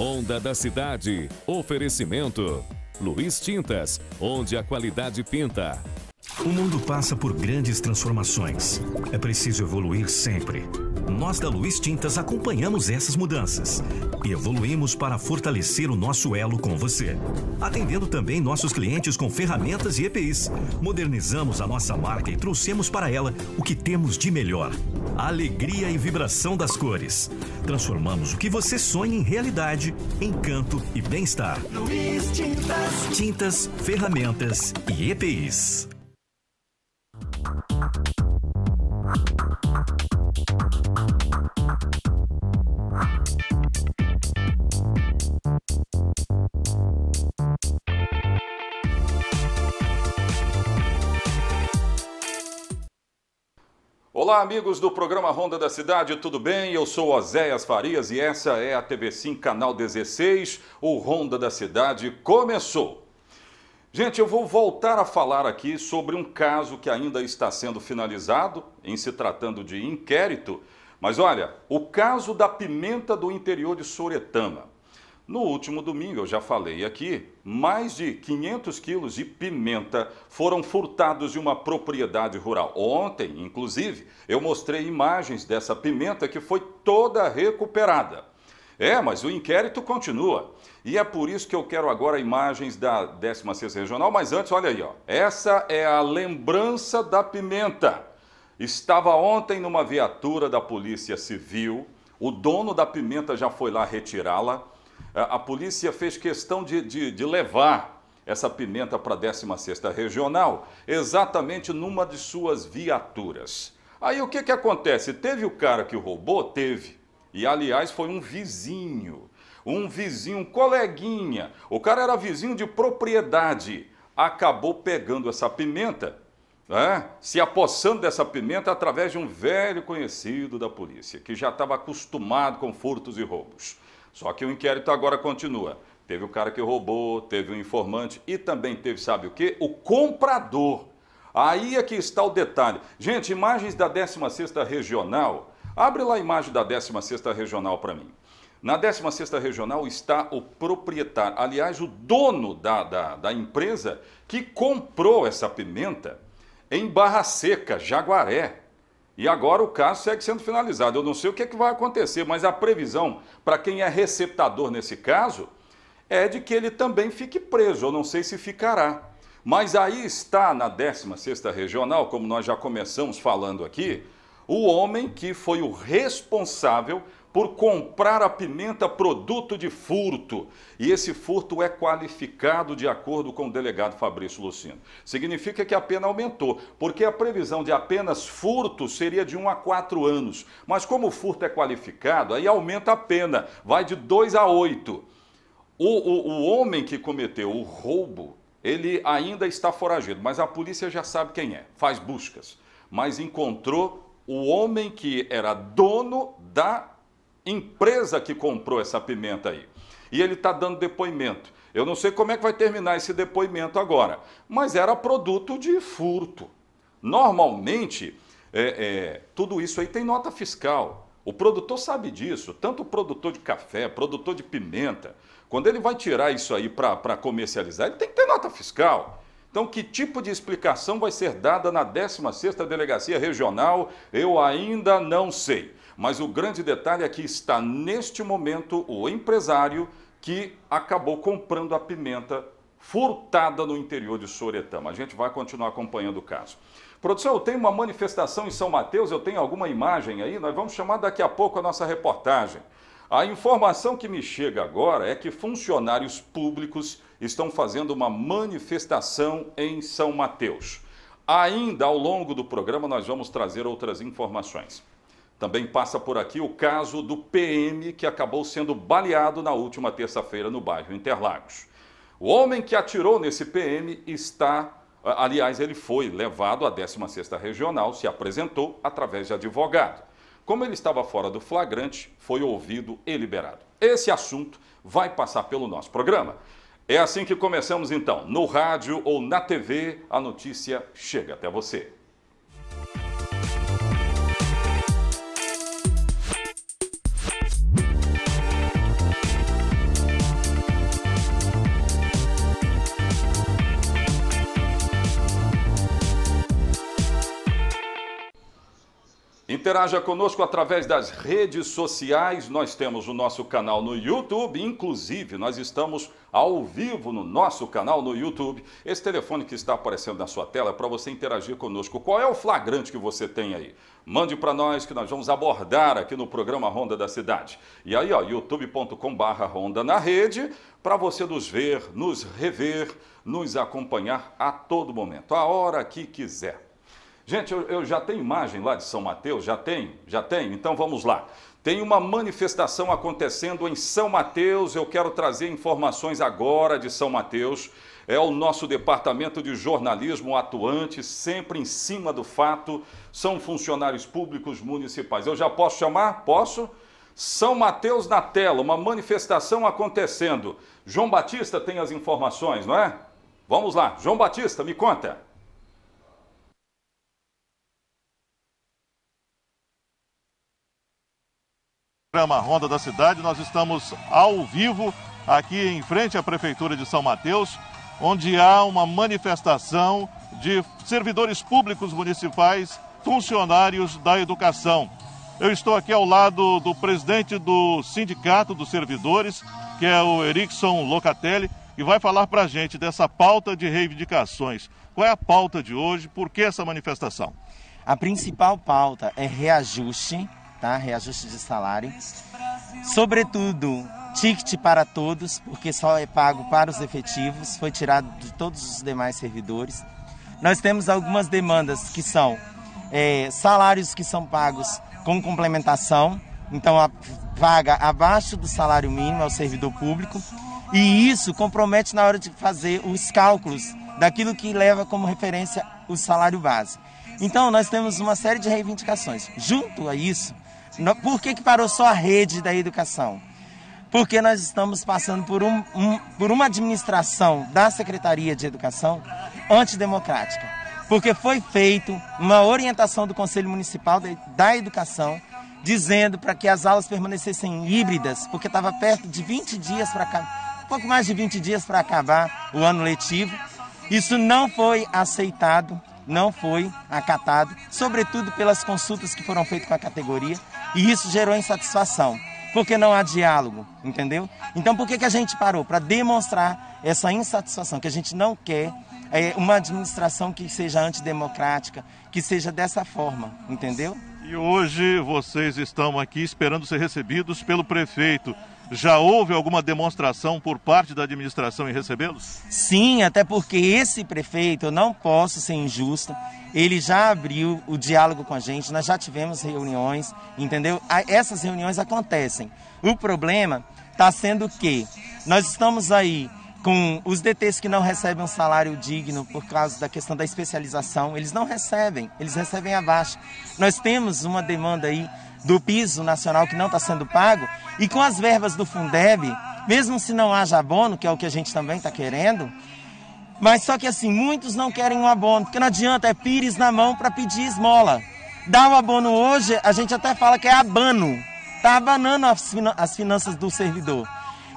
Onda da Cidade. Oferecimento. Luiz Tintas, onde a qualidade pinta. O mundo passa por grandes transformações. É preciso evoluir sempre nós da Luiz Tintas acompanhamos essas mudanças e evoluímos para fortalecer o nosso elo com você. Atendendo também nossos clientes com ferramentas e EPIs, modernizamos a nossa marca e trouxemos para ela o que temos de melhor: a alegria e vibração das cores. Transformamos o que você sonha em realidade, encanto e bem-estar. Luiz Tintas. Tintas, ferramentas e EPIs. Olá, amigos do programa Ronda da Cidade, tudo bem? Eu sou Oséias Farias e essa é a TV Sim, canal 16. O Ronda da Cidade começou. Gente, eu vou voltar a falar aqui sobre um caso que ainda está sendo finalizado, em se tratando de inquérito. Mas olha, o caso da pimenta do interior de Soretama. No último domingo, eu já falei aqui, mais de 500 quilos de pimenta foram furtados de uma propriedade rural. Ontem, inclusive, eu mostrei imagens dessa pimenta que foi toda recuperada. É, mas o inquérito continua. E é por isso que eu quero agora imagens da 16ª Regional, mas antes, olha aí, ó. Essa é a lembrança da pimenta. Estava ontem numa viatura da Polícia Civil, o dono da pimenta já foi lá retirá-la. A, polícia fez questão de, de, de levar essa pimenta para a 16ª Regional, exatamente numa de suas viaturas. Aí o que, que acontece? Teve o cara que roubou? Teve. E, aliás, foi um vizinho, um vizinho, um coleguinha. O cara era vizinho de propriedade. Acabou pegando essa pimenta, né? se apossando dessa pimenta através de um velho conhecido da polícia, que já estava acostumado com furtos e roubos. Só que o inquérito agora continua. Teve o cara que roubou, teve o informante e também teve, sabe o quê? O comprador. Aí é que está o detalhe. Gente, imagens da 16ª Regional. Abre lá a imagem da 16ª Regional para mim. Na 16ª Regional está o proprietário, aliás, o dono da, da, da empresa que comprou essa pimenta em Barra Seca, Jaguaré. E agora o caso segue sendo finalizado. Eu não sei o que, é que vai acontecer, mas a previsão para quem é receptador nesse caso é de que ele também fique preso. Eu não sei se ficará. Mas aí está na 16ª Regional, como nós já começamos falando aqui, o homem que foi o responsável por comprar a pimenta produto de furto. E esse furto é qualificado de acordo com o delegado Fabrício Lucino. Significa que a pena aumentou, porque a previsão de apenas furto seria de 1 a 4 anos. Mas como o furto é qualificado, aí aumenta a pena, vai de 2 a 8. O, o, o homem que cometeu o roubo, ele ainda está foragido, mas a polícia já sabe quem é, faz buscas. Mas encontrou o homem que era dono da empresa que comprou essa pimenta aí. E ele está dando depoimento. Eu não sei como é que vai terminar esse depoimento agora, mas era produto de furto. Normalmente, é, é, tudo isso aí tem nota fiscal. O produtor sabe disso, tanto o produtor de café, produtor de pimenta. Quando ele vai tirar isso aí para comercializar, ele tem que ter nota fiscal. Então, que tipo de explicação vai ser dada na 16ª Delegacia Regional? Eu ainda não sei. Mas o grande detalhe é que está neste momento o empresário que acabou comprando a pimenta furtada no interior de Soretama. A gente vai continuar acompanhando o caso. Produção, eu tenho uma manifestação em São Mateus, eu tenho alguma imagem aí, nós vamos chamar daqui a pouco a nossa reportagem. A informação que me chega agora é que funcionários públicos estão fazendo uma manifestação em São Mateus. Ainda ao longo do programa, nós vamos trazer outras informações. Também passa por aqui o caso do PM que acabou sendo baleado na última terça-feira no bairro Interlagos. O homem que atirou nesse PM está, aliás, ele foi levado à 16ª Regional, se apresentou através de advogado. Como ele estava fora do flagrante, foi ouvido e liberado. Esse assunto vai passar pelo nosso programa. É assim que começamos então, no rádio ou na TV, a notícia chega até você. Interaja conosco através das redes sociais. Nós temos o nosso canal no YouTube, inclusive nós estamos ao vivo no nosso canal no YouTube. Esse telefone que está aparecendo na sua tela é para você interagir conosco. Qual é o flagrante que você tem aí? Mande para nós que nós vamos abordar aqui no programa Ronda da Cidade. E aí, ó, youtube.com/barra Ronda na rede para você nos ver, nos rever, nos acompanhar a todo momento, a hora que quiser. Gente, eu, eu já tenho imagem lá de São Mateus, já tem, já tem. Então vamos lá. Tem uma manifestação acontecendo em São Mateus. Eu quero trazer informações agora de São Mateus. É o nosso departamento de jornalismo atuante, sempre em cima do fato. São funcionários públicos municipais. Eu já posso chamar? Posso? São Mateus na tela, uma manifestação acontecendo. João Batista tem as informações, não é? Vamos lá, João Batista, me conta. programa Ronda da Cidade. Nós estamos ao vivo aqui em frente à Prefeitura de São Mateus, onde há uma manifestação de servidores públicos municipais, funcionários da educação. Eu estou aqui ao lado do presidente do Sindicato dos Servidores, que é o Erickson Locatelli, e vai falar para a gente dessa pauta de reivindicações. Qual é a pauta de hoje? Por que essa manifestação? A principal pauta é reajuste tá? Reajuste de salário. Sobretudo, ticket para todos, porque só é pago para os efetivos, foi tirado de todos os demais servidores. Nós temos algumas demandas que são é, salários que são pagos com complementação, então a vaga abaixo do salário mínimo ao servidor público, e isso compromete na hora de fazer os cálculos daquilo que leva como referência o salário base. Então, nós temos uma série de reivindicações. Junto a isso, por que, que parou só a rede da educação? Porque nós estamos passando por, um, um, por uma administração da Secretaria de Educação antidemocrática. Porque foi feita uma orientação do Conselho Municipal de, da Educação dizendo para que as aulas permanecessem híbridas, porque estava perto de 20 dias para acabar, pouco mais de 20 dias para acabar o ano letivo. Isso não foi aceitado, não foi acatado, sobretudo pelas consultas que foram feitas com a categoria. E isso gerou insatisfação, porque não há diálogo, entendeu? Então por que, que a gente parou? Para demonstrar essa insatisfação, que a gente não quer é, uma administração que seja antidemocrática, que seja dessa forma, entendeu? E hoje vocês estão aqui esperando ser recebidos pelo prefeito. Já houve alguma demonstração por parte da administração em recebê-los? Sim, até porque esse prefeito, eu não posso ser injusta, ele já abriu o diálogo com a gente, nós já tivemos reuniões, entendeu? Essas reuniões acontecem. O problema está sendo que nós estamos aí com os DTs que não recebem um salário digno por causa da questão da especialização, eles não recebem, eles recebem abaixo. Nós temos uma demanda aí do piso nacional que não está sendo pago, e com as verbas do Fundeb, mesmo se não haja abono, que é o que a gente também está querendo, mas só que assim, muitos não querem um abono, porque não adianta, é pires na mão para pedir esmola. Dar o abono hoje, a gente até fala que é abano, está abanando as, as finanças do servidor.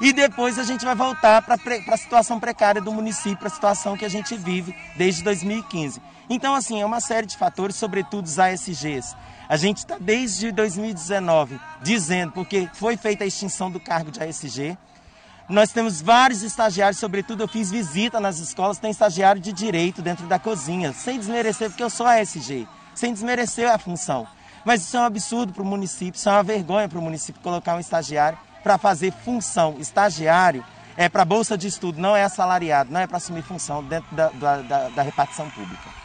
E depois a gente vai voltar para a situação precária do município, para a situação que a gente vive desde 2015. Então, assim, é uma série de fatores, sobretudo os ASGs. A gente está desde 2019 dizendo, porque foi feita a extinção do cargo de ASG. Nós temos vários estagiários, sobretudo eu fiz visita nas escolas, tem estagiário de direito dentro da cozinha, sem desmerecer, porque eu sou ASG, sem desmerecer a função. Mas isso é um absurdo para o município, isso é uma vergonha para o município colocar um estagiário para fazer função. Estagiário é para bolsa de estudo, não é assalariado, não é para assumir função dentro da, da, da, da repartição pública.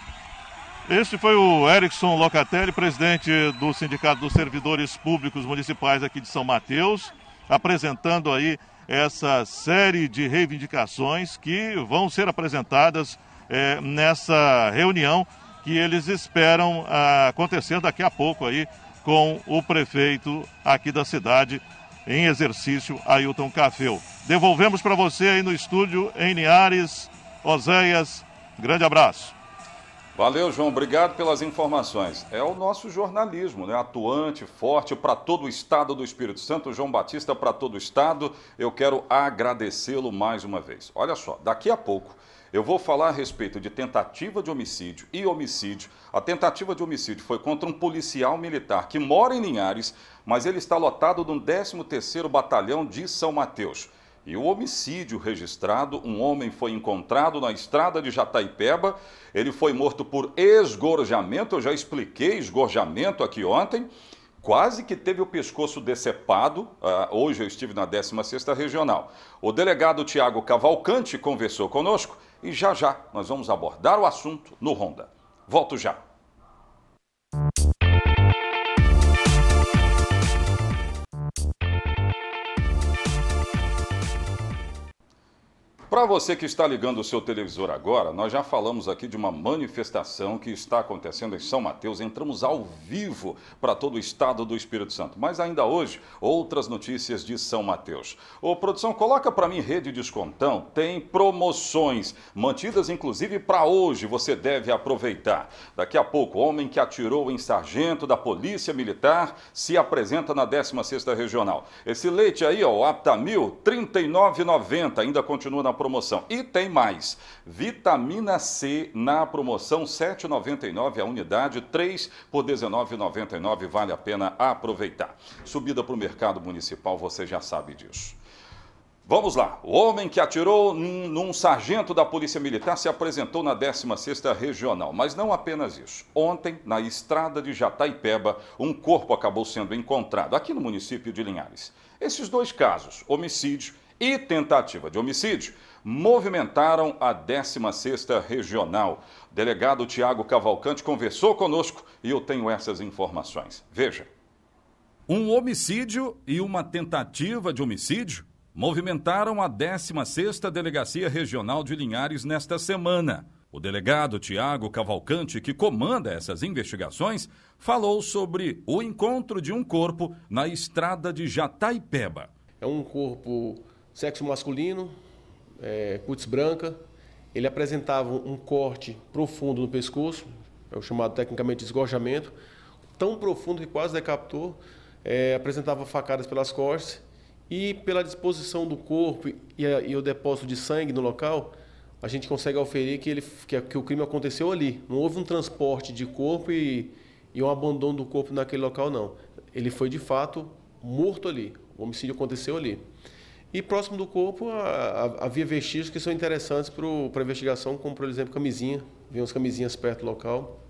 Este foi o Erickson Locatelli, presidente do Sindicato dos Servidores Públicos Municipais aqui de São Mateus, apresentando aí essa série de reivindicações que vão ser apresentadas eh, nessa reunião que eles esperam ah, acontecer daqui a pouco aí com o prefeito aqui da cidade em exercício, Ailton Cafeu. Devolvemos para você aí no estúdio em Linhares, Oséias. Grande abraço. Valeu, João. Obrigado pelas informações. É o nosso jornalismo, né? Atuante, forte para todo o estado do Espírito Santo. João Batista para todo o estado. Eu quero agradecê-lo mais uma vez. Olha só, daqui a pouco eu vou falar a respeito de tentativa de homicídio e homicídio. A tentativa de homicídio foi contra um policial militar que mora em Linhares, mas ele está lotado no 13º Batalhão de São Mateus. E o homicídio registrado: um homem foi encontrado na estrada de Jataipeba. Ele foi morto por esgorjamento. Eu já expliquei esgorjamento aqui ontem. Quase que teve o pescoço decepado. Uh, hoje eu estive na 16 Regional. O delegado Tiago Cavalcante conversou conosco e já já nós vamos abordar o assunto no Ronda. Volto já. Para você que está ligando o seu televisor agora, nós já falamos aqui de uma manifestação que está acontecendo em São Mateus. Entramos ao vivo para todo o estado do Espírito Santo. Mas ainda hoje, outras notícias de São Mateus. Ô, produção, coloca para mim rede descontão. Tem promoções, mantidas inclusive para hoje. Você deve aproveitar. Daqui a pouco, homem que atirou em sargento da Polícia Militar se apresenta na 16ª Regional. Esse leite aí, ó, o Aptamil, R$ 39,90. Ainda continua na promoção promoção. E tem mais. Vitamina C na promoção 7,99 a unidade, 3 por 19,99 vale a pena aproveitar. Subida para o mercado municipal, você já sabe disso. Vamos lá. O homem que atirou num sargento da Polícia Militar se apresentou na 16ª Regional, mas não apenas isso. Ontem, na estrada de Jataipeba, um corpo acabou sendo encontrado aqui no município de Linhares. Esses dois casos, homicídio e tentativa de homicídio, movimentaram a 16ª Regional. O delegado Tiago Cavalcante conversou conosco e eu tenho essas informações. Veja. Um homicídio e uma tentativa de homicídio movimentaram a 16ª Delegacia Regional de Linhares nesta semana. O delegado Tiago Cavalcante, que comanda essas investigações, falou sobre o encontro de um corpo na estrada de Jataipeba. É um corpo sexo masculino, é, cutis branca. Ele apresentava um corte profundo no pescoço, é o chamado tecnicamente esgorjamento, tão profundo que quase decapitou. É, apresentava facadas pelas costas e pela disposição do corpo e, a, e, o depósito de sangue no local, a gente consegue aferir que, ele, que, que o crime aconteceu ali. Não houve um transporte de corpo e, e um abandono do corpo naquele local, não. Ele foi de fato morto ali. O homicídio aconteceu ali. E próximo do corpo havia vestígios que são interessantes para a investigação, como por exemplo camisinha, vem umas camisinhas perto do local.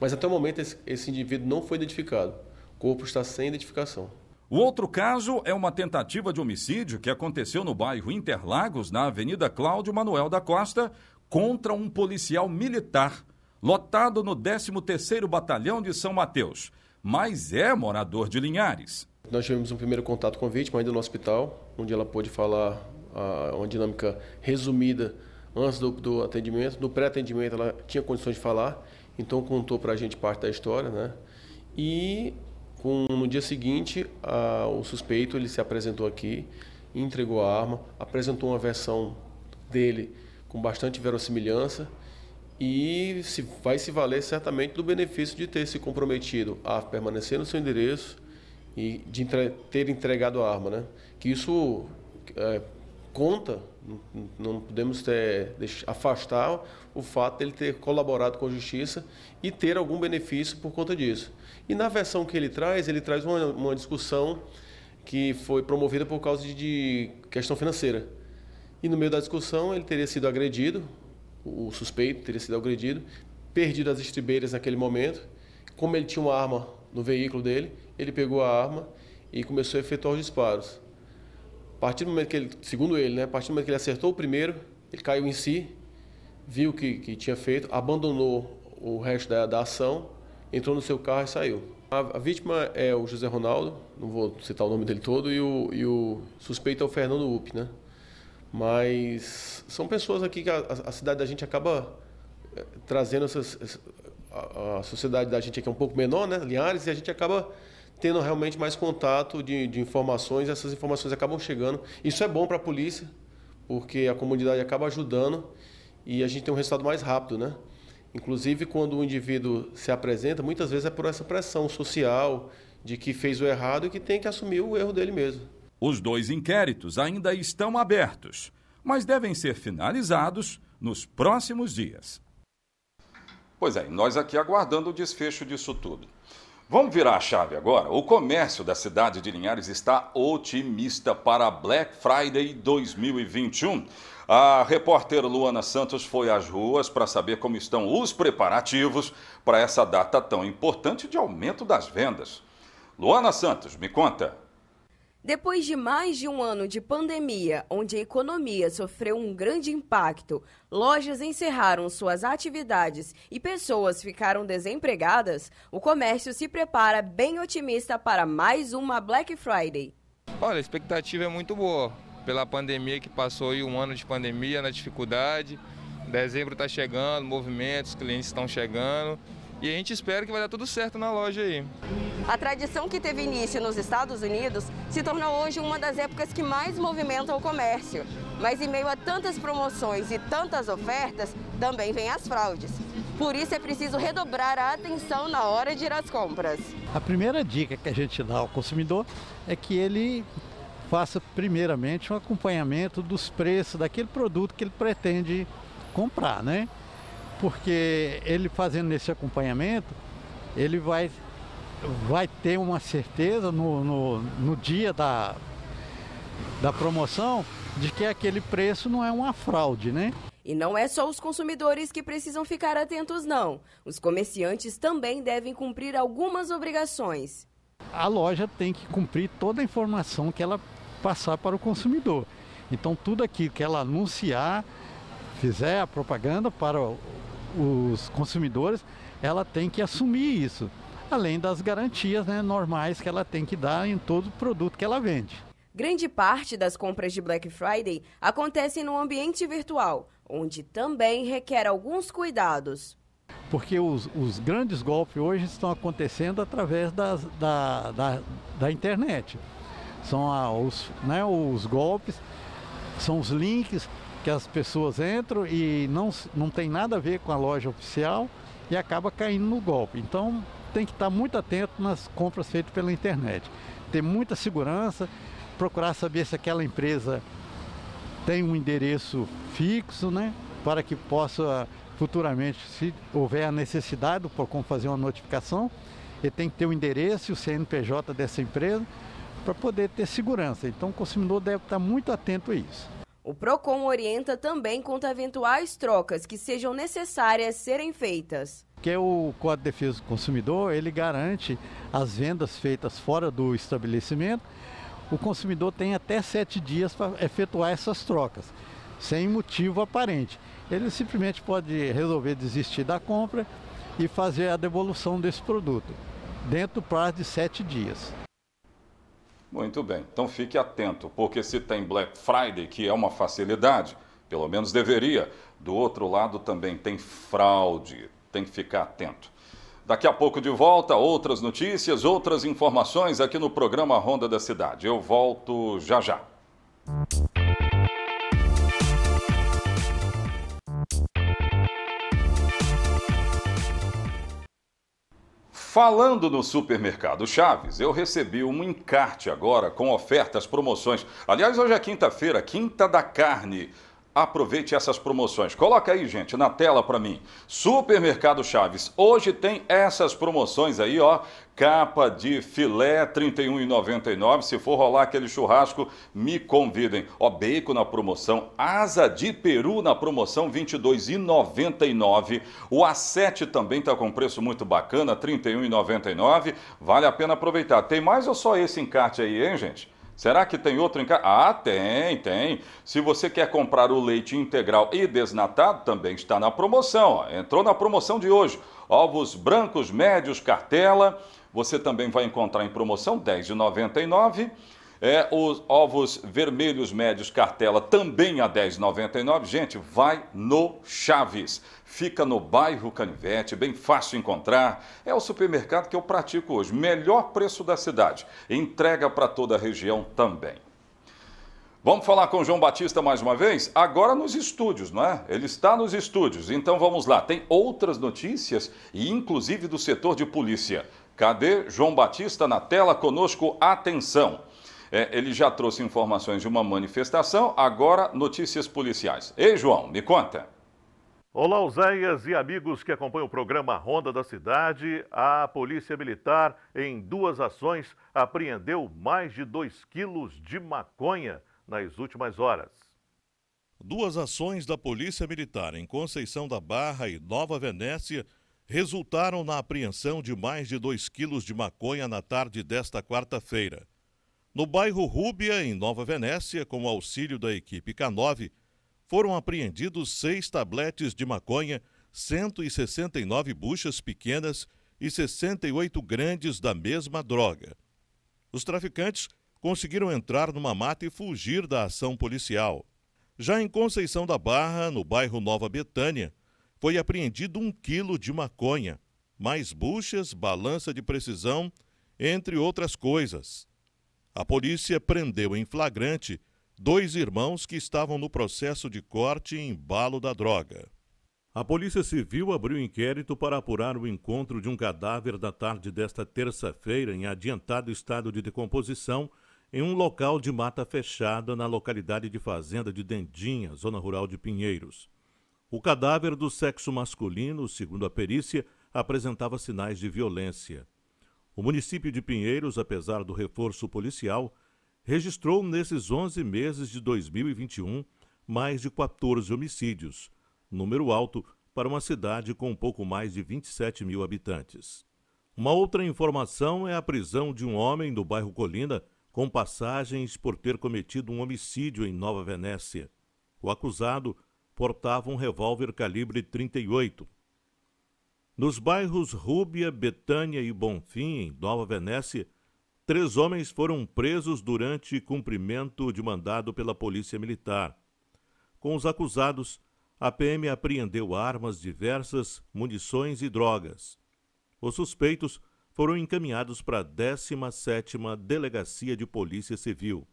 Mas até o momento esse, esse indivíduo não foi identificado. O corpo está sem identificação. O outro caso é uma tentativa de homicídio que aconteceu no bairro Interlagos, na Avenida Cláudio Manuel da Costa, contra um policial militar, lotado no 13º Batalhão de São Mateus mas é morador de Linhares. Nós tivemos um primeiro contato com a vítima ainda no hospital, onde ela pôde falar ah, uma dinâmica resumida antes do, do atendimento. No pré-atendimento ela tinha condições de falar, então contou para a gente parte da história, né? E com, no dia seguinte a, o suspeito ele se apresentou aqui, entregou a arma, apresentou uma versão dele com bastante verossimilhança e se, vai se valer certamente do benefício de ter se comprometido a permanecer no seu endereço e de entre, ter entregado a arma, né? Que isso é, conta, não podemos ter, afastar o fato dele ter colaborado com a justiça e ter algum benefício por conta disso. E na versão que ele traz, ele traz uma, uma discussão que foi promovida por causa de, de questão financeira. E no meio da discussão ele teria sido agredido o suspeito teria sido agredido, perdido as estribeiras naquele momento. Como ele tinha uma arma no veículo dele, ele pegou a arma e começou a efetuar os disparos. A partir do momento que ele, segundo ele, né, a partir do momento que ele acertou o primeiro, ele caiu em si, viu o que, que tinha feito, abandonou o resto da, da ação, entrou no seu carro e saiu. A, a, vítima é o José Ronaldo, não vou citar o nome dele todo, e o, e o suspeito é o Fernando Upp, né? Mas são pessoas aqui que a, a cidade da gente acaba eh, trazendo essas. A, a, sociedade da gente aqui é um pouco menor, né? Linhares, e a gente acaba tendo realmente mais contato de, de informações, essas informações acabam chegando. Isso é bom para a polícia, porque a comunidade acaba ajudando e a gente tem um resultado mais rápido, né? Inclusive, quando o indivíduo se apresenta, muitas vezes é por essa pressão social de que fez o errado e que tem que assumir o erro dele mesmo. Os dois inquéritos ainda estão abertos, mas devem ser finalizados nos próximos dias. Pois é, nós aqui aguardando o desfecho disso tudo. Vamos virar a chave agora? O comércio da cidade de Linhares está otimista para Black Friday 2021. A repórter Luana Santos foi às ruas para saber como estão os preparativos para essa data tão importante de aumento das vendas. Luana Santos, me conta. Depois de mais de um ano de pandemia, onde a economia sofreu um grande impacto, lojas encerraram suas atividades e pessoas ficaram desempregadas, o comércio se prepara bem otimista para mais uma Black Friday. Olha, a expectativa é muito boa. Pela pandemia que passou aí, um ano de pandemia na dificuldade. Dezembro está chegando, movimentos, clientes estão chegando. E a gente espera que vai dar tudo certo na loja aí. A tradição que teve início nos Estados Unidos se tornou hoje uma das épocas que mais movimenta o comércio. Mas em meio a tantas promoções e tantas ofertas, também vem as fraudes. Por isso é preciso redobrar a atenção na hora de ir às compras. A primeira dica que a gente dá ao consumidor é que ele faça primeiramente um acompanhamento dos preços daquele produto que ele pretende comprar, né? porque ele fazendo esse acompanhamento, ele vai, vai ter uma certeza no, no, no dia da, da promoção de que aquele preço não é uma fraude, né? E não é só os consumidores que precisam ficar atentos, não. Os comerciantes também devem cumprir algumas obrigações. A loja tem que cumprir toda a informação que ela passar para o consumidor. Então, tudo aquilo que ela anunciar, fizer a propaganda para os consumidores, ela tem que assumir isso, além das garantias né, normais que ela tem que dar em todo produto que ela vende. Grande parte das compras de Black Friday acontecem no ambiente virtual, onde também requer alguns cuidados. Porque os, os grandes golpes hoje estão acontecendo através das, da, da, da internet. São a, os, né, os golpes, são os links que as pessoas entram e não, não tem nada a ver com a loja oficial e acaba caindo no golpe. Então tem que estar muito atento nas compras feitas pela internet. Ter muita segurança, procurar saber se aquela empresa tem um endereço fixo, né? Para que possa futuramente, se houver a necessidade do PROCON fazer uma notificação, ele tem que ter o endereço e o CNPJ dessa empresa para poder ter segurança. Então o consumidor deve estar muito atento a isso. O PROCON orienta também contra eventuais trocas que sejam necessárias serem feitas. Porque o Código de Defesa do Consumidor, ele garante as vendas feitas fora do estabelecimento. O consumidor tem até sete dias para efetuar essas trocas, sem motivo aparente. Ele simplesmente pode resolver desistir da compra e fazer a devolução desse produto, dentro do prazo de sete dias. Muito bem, então fique atento, porque se tem Black Friday, que é uma facilidade, pelo menos deveria, do outro lado também tem fraude, tem que ficar atento. Daqui a pouco de volta, outras notícias, outras informações aqui no programa Ronda da Cidade. Eu volto já já. Falando no supermercado Chaves, eu recebi um encarte agora com ofertas, promoções. Aliás, hoje é quinta-feira, quinta da carne. Aproveite essas promoções. Coloca aí, gente, na tela para mim. Supermercado Chaves, hoje tem essas promoções aí, ó, capa de filé, R$ 31,99. Se for rolar aquele churrasco, me convidem. Ó, bacon na promoção, asa de peru na promoção, R$ 22,99. O A7 também está com preço muito bacana, R$ 31,99. Vale a pena aproveitar. Tem mais ou só esse encarte aí, hein, gente? Será que tem outro em casa? Ah, tem, tem. Se você quer comprar o leite integral e desnatado, também está na promoção. Ó. Entrou na promoção de hoje. Ovos brancos, médios, cartela. Você também vai encontrar em promoção R$ 10,99. É, os ovos vermelhos médios cartela também a 10,99. Gente, vai no Chaves. Fica no bairro Canivete, bem fácil encontrar. É o supermercado que eu pratico hoje. Melhor preço da cidade. Entrega para toda a região também. Vamos falar com o João Batista mais uma vez? Agora nos estúdios, não é? Ele está nos estúdios. Então vamos lá. Tem outras notícias, e inclusive do setor de polícia. Cadê João Batista na tela conosco? Atenção! É, ele já trouxe informações de uma manifestação, agora notícias policiais. Ei, João, me conta. Olá, Oséias e amigos que acompanham o programa Ronda da Cidade. A Polícia Militar, em duas ações, apreendeu mais de 2 quilos de maconha nas últimas horas. Duas ações da Polícia Militar em Conceição da Barra e Nova Venécia resultaram na apreensão de mais de 2 quilos de maconha na tarde desta quarta-feira. No bairro Rúbia, em Nova Venécia, com o auxílio da equipe K9, foram apreendidos seis tabletes de maconha, 169 buchas pequenas e 68 grandes da mesma droga. Os traficantes conseguiram entrar numa mata e fugir da ação policial. Já em Conceição da Barra, no bairro Nova Betânia, foi apreendido um quilo de maconha, mais buchas, balança de precisão, entre outras coisas. A polícia prendeu em flagrante dois irmãos que estavam no processo de corte e embalo da droga. A Polícia Civil abriu inquérito para apurar o encontro de um cadáver da tarde desta terça-feira em adiantado estado de decomposição em um local de mata fechada na localidade de Fazenda de Dendinha, zona rural de Pinheiros. O cadáver do sexo masculino, segundo a perícia, apresentava sinais de violência. O município de Pinheiros, apesar do reforço policial, registrou nesses 11 meses de 2021 mais de 14 homicídios, número alto para uma cidade com um pouco mais de 27 mil habitantes. Uma outra informação é a prisão de um homem do bairro Colina com passagens por ter cometido um homicídio em Nova Venécia. O acusado portava um revólver calibre 38, nos bairros Rúbia, Betânia e Bonfim, em Nova Venécia, três homens foram presos durante cumprimento de mandado pela Polícia Militar. Com os acusados, a PM apreendeu armas diversas, munições e drogas. Os suspeitos foram encaminhados para a 17ª Delegacia de Polícia Civil.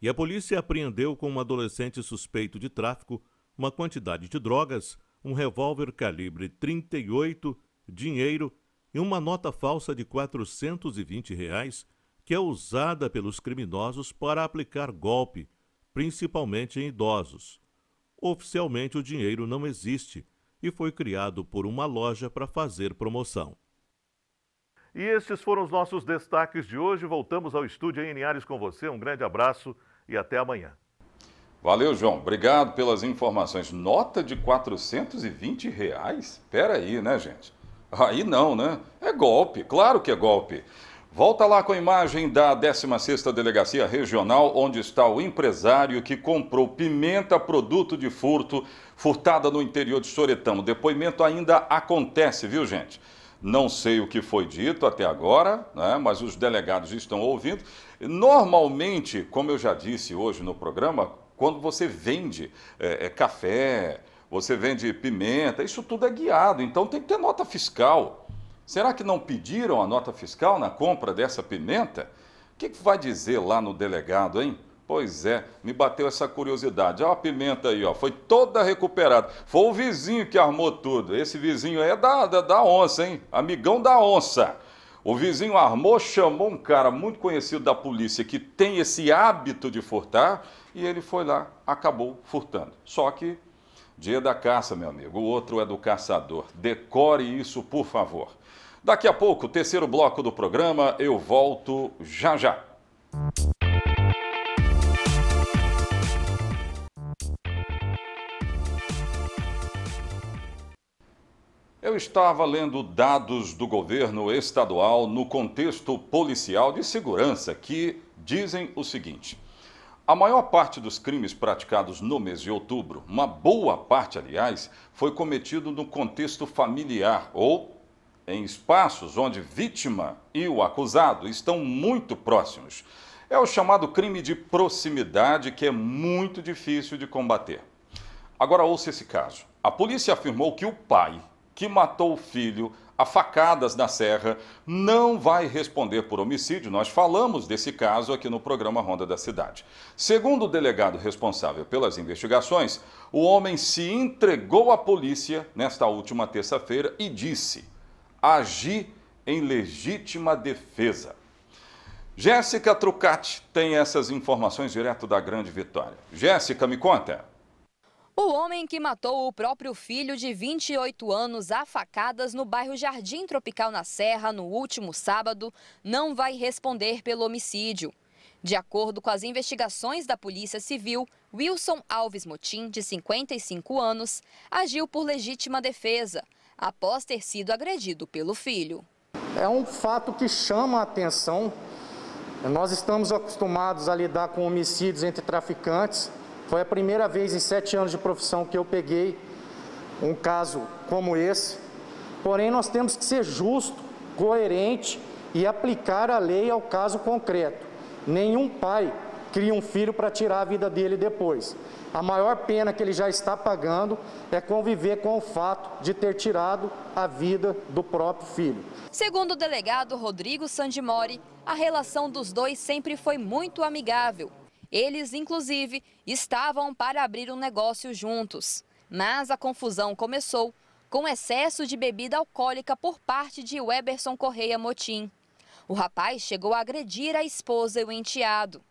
E a polícia apreendeu com um adolescente suspeito de tráfico uma quantidade de drogas, um revólver calibre 38, dinheiro e uma nota falsa de 420 reais que é usada pelos criminosos para aplicar golpe, principalmente em idosos. Oficialmente o dinheiro não existe e foi criado por uma loja para fazer promoção. E estes foram os nossos destaques de hoje. Voltamos ao estúdio em Linhares com você. Um grande abraço e até amanhã. Valeu, João. Obrigado pelas informações. Nota de 420 reais? Pera aí, né, gente? Aí não, né? É golpe, claro que é golpe. Volta lá com a imagem da 16ª Delegacia Regional, onde está o empresário que comprou pimenta produto de furto, furtada no interior de Soretão. O depoimento ainda acontece, viu, gente? Não sei o que foi dito até agora, né, mas os delegados estão ouvindo. Normalmente, como eu já disse hoje no programa, quando você vende é, é, café, você vende pimenta, isso tudo é guiado, então tem que ter nota fiscal. Será que não pediram a nota fiscal na compra dessa pimenta? O que, que vai dizer lá no delegado, hein? Pois é, me bateu essa curiosidade. Olha a pimenta aí, ó, foi toda recuperada. Foi o vizinho que armou tudo. Esse vizinho é da, da, da onça, hein? Amigão da onça. O vizinho armou, chamou um cara muito conhecido da polícia que tem esse hábito de furtar e ele foi lá, acabou furtando. Só que dia da caça, meu amigo, o outro é do caçador. Decore isso, por favor. Daqui a pouco, terceiro bloco do programa, eu volto já já. Eu estava lendo dados do governo estadual no contexto policial de segurança que dizem o seguinte: a maior parte dos crimes praticados no mês de outubro, uma boa parte, aliás, foi cometido no contexto familiar ou em espaços onde vítima e o acusado estão muito próximos. É o chamado crime de proximidade que é muito difícil de combater. Agora ouça esse caso. A polícia afirmou que o pai, que matou o filho, a Facadas da Serra, não vai responder por homicídio. Nós falamos desse caso aqui no programa Ronda da Cidade. Segundo o delegado responsável pelas investigações, o homem se entregou à polícia nesta última terça-feira e disse: agi em legítima defesa. Jéssica Trucati tem essas informações direto da Grande Vitória. Jéssica, me conta. O homem que matou o próprio filho de 28 anos a facadas no bairro Jardim Tropical na Serra no último sábado não vai responder pelo homicídio. De acordo com as investigações da Polícia Civil, Wilson Alves Motim, de 55 anos, agiu por legítima defesa, após ter sido agredido pelo filho. É um fato que chama a atenção. Nós estamos acostumados a lidar com homicídios entre traficantes, foi a primeira vez em sete anos de profissão que eu peguei um caso como esse. Porém, nós temos que ser justo, coerente e aplicar a lei ao caso concreto. Nenhum pai cria um filho para tirar a vida dele depois. A maior pena que ele já está pagando é conviver com o fato de ter tirado a vida do próprio filho. Segundo o delegado Rodrigo Sandimori, a relação dos dois sempre foi muito amigável. Eles, inclusive, estavam para abrir um negócio juntos. Mas a confusão começou com excesso de bebida alcoólica por parte de Weberson Correia Motim. O rapaz chegou a agredir a esposa e o enteado.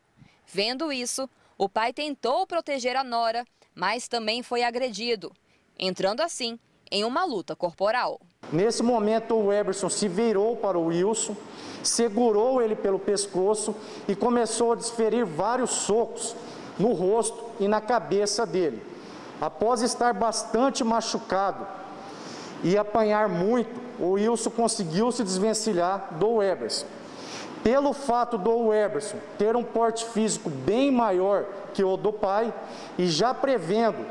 Vendo isso, o pai tentou proteger a nora, mas também foi agredido, entrando assim em uma luta corporal. Nesse momento, o Eberson se virou para o Wilson, segurou ele pelo pescoço e começou a desferir vários socos no rosto e na cabeça dele. Após estar bastante machucado e apanhar muito, o Wilson conseguiu se desvencilhar do Eberson. Pelo fato do Eberson ter um porte físico bem maior que o do pai e já prevendo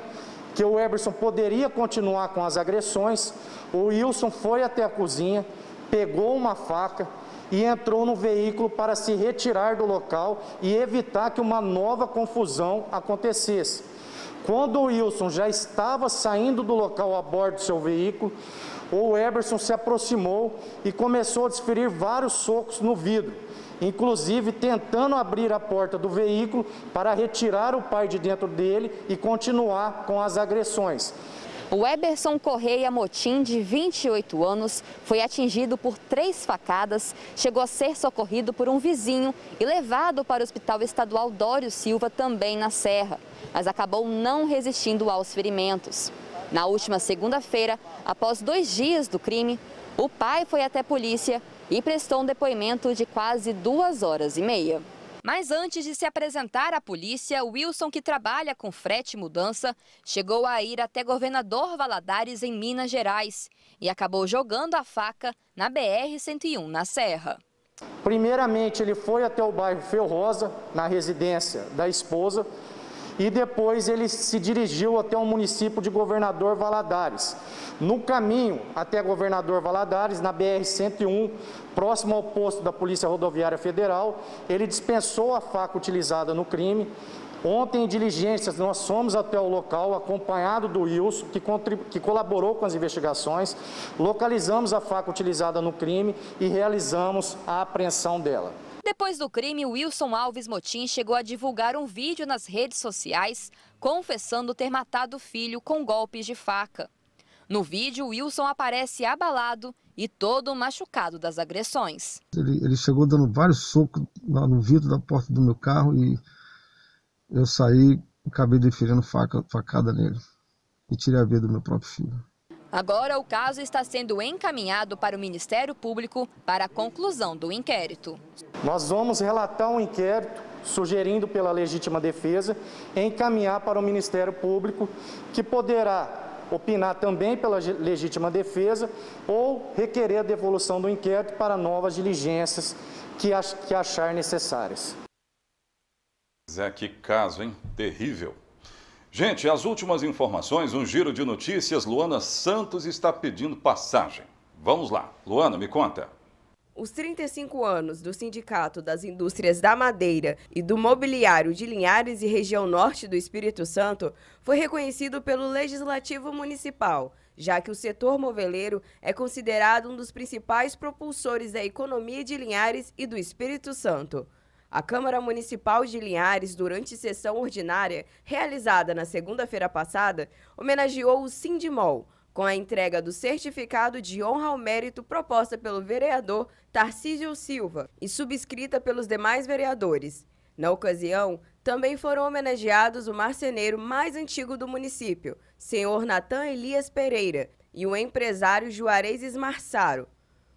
que o Eberson poderia continuar com as agressões, o Wilson foi até a cozinha, pegou uma faca e entrou no veículo para se retirar do local e evitar que uma nova confusão acontecesse. Quando o Wilson já estava saindo do local a bordo do seu veículo, o Eberson se aproximou e começou a desferir vários socos no vidro inclusive tentando abrir a porta do veículo para retirar o pai de dentro dele e continuar com as agressões. O Eberson Correia Motim, de 28 anos, foi atingido por três facadas, chegou a ser socorrido por um vizinho e levado para o Hospital Estadual Dório Silva, também na Serra, mas acabou não resistindo aos ferimentos. Na última segunda-feira, após dois dias do crime, o pai foi até a polícia e prestou um depoimento de quase duas horas e meia. Mas antes de se apresentar à polícia, Wilson, que trabalha com frete e mudança, chegou a ir até Governador Valadares, em Minas Gerais, e acabou jogando a faca na BR-101, na Serra. Primeiramente, ele foi até o bairro Ferrosa, na residência da esposa, e depois ele se dirigiu até o município de Governador Valadares. No caminho até Governador Valadares, na BR-101, próximo ao posto da Polícia Rodoviária Federal, ele dispensou a faca utilizada no crime, Ontem, em diligências, nós fomos até o local, acompanhado do Wilson, que, que, colaborou com as investigações, localizamos a faca utilizada no crime e realizamos a apreensão dela. Depois do crime, Wilson Alves Motim chegou a divulgar um vídeo nas redes sociais confessando ter matado o filho com golpes de faca. No vídeo, Wilson aparece abalado e todo machucado das agressões. Ele, ele chegou dando vários socos lá no vidro da porta do meu carro e eu saí, acabei deferindo faca, facada nele e tirei a vida do meu próprio filho. Agora, o caso está sendo encaminhado para o Ministério Público para a conclusão do inquérito. Nós vamos relatar um inquérito sugerindo pela legítima defesa encaminhar para o Ministério Público, que poderá opinar também pela legítima defesa ou requerer a devolução do inquérito para novas diligências que, achar necessárias. Zé, que caso, hein? Terrível. Gente, as últimas informações, um giro de notícias. Luana Santos está pedindo passagem. Vamos lá. Luana, me conta. Os 35 anos do Sindicato das Indústrias da Madeira e do Mobiliário de Linhares e Região Norte do Espírito Santo foi reconhecido pelo Legislativo Municipal, já que o setor moveleiro é considerado um dos principais propulsores da economia de Linhares e do Espírito Santo. A Câmara Municipal de Linhares, durante sessão ordinária realizada na segunda-feira passada, homenageou o Sindimol com a entrega do certificado de honra ao mérito proposta pelo vereador Tarcísio Silva e subscrita pelos demais vereadores. Na ocasião, também foram homenageados o marceneiro mais antigo do município, senhor Natan Elias Pereira, e o empresário Juarez Esmarçaro,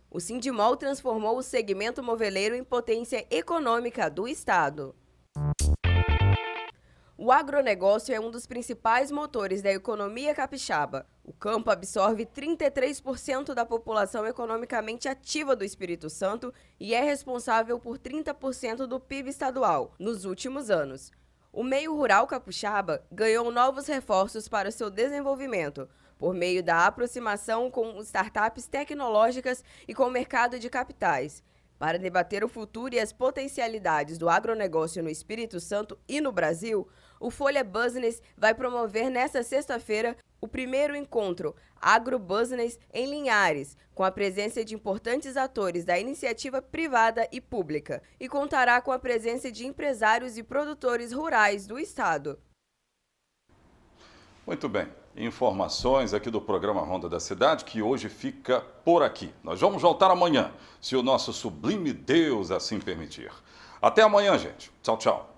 o Sindimol transformou o segmento moveleiro em potência econômica do Estado. O agronegócio é um dos principais motores da economia capixaba. O campo absorve 33% da população economicamente ativa do Espírito Santo e é responsável por 30% do PIB estadual nos últimos anos. O meio rural capixaba ganhou novos reforços para o seu desenvolvimento, por meio da aproximação com startups tecnológicas e com o mercado de capitais. Para debater o futuro e as potencialidades do agronegócio no Espírito Santo e no Brasil, o Folha Business vai promover nesta sexta-feira o primeiro encontro Agrobusiness em Linhares, com a presença de importantes atores da iniciativa privada e pública, e contará com a presença de empresários e produtores rurais do estado. Muito bem informações aqui do programa Ronda da Cidade, que hoje fica por aqui. Nós vamos voltar amanhã, se o nosso sublime Deus assim permitir. Até amanhã, gente. Tchau, tchau.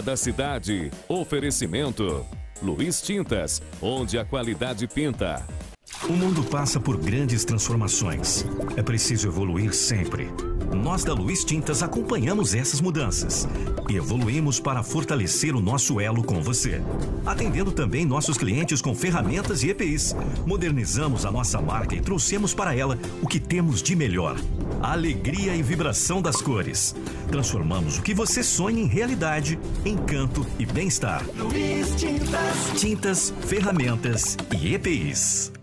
da Cidade. Oferecimento. Luiz Tintas, onde a qualidade pinta. O mundo passa por grandes transformações. É preciso evoluir sempre. Nós da Luiz Tintas acompanhamos essas mudanças e evoluímos para fortalecer o nosso elo com você. Atendendo também nossos clientes com ferramentas e EPIs, modernizamos a nossa marca e trouxemos para ela o que temos de melhor alegria e vibração das cores. Transformamos o que você sonha em realidade, encanto e bem-estar. Tintas, ferramentas e EPIs.